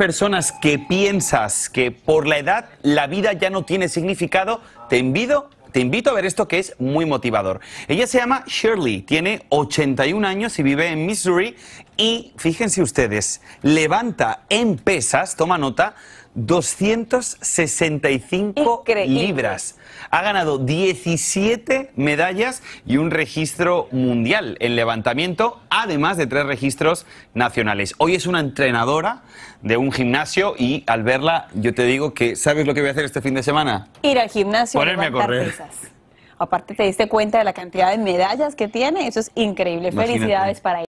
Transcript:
personas que piensas que por la edad la vida ya no tiene significado, te invito, te invito a ver esto que es muy motivador. Ella se llama Shirley, tiene 81 años y vive en Missouri y fíjense ustedes, levanta en pesas, toma nota, 265 libras. Ha ganado 17 medallas y un registro mundial en levantamiento, además de tres registros nacionales. Hoy es una entrenadora de un gimnasio y al verla yo te digo que ¿sabes lo que voy a hacer este fin de semana? Ir al gimnasio. Ponerme a correr. Pesas. Aparte te diste cuenta de la cantidad de medallas que tiene, eso es increíble. Felicidades para ella.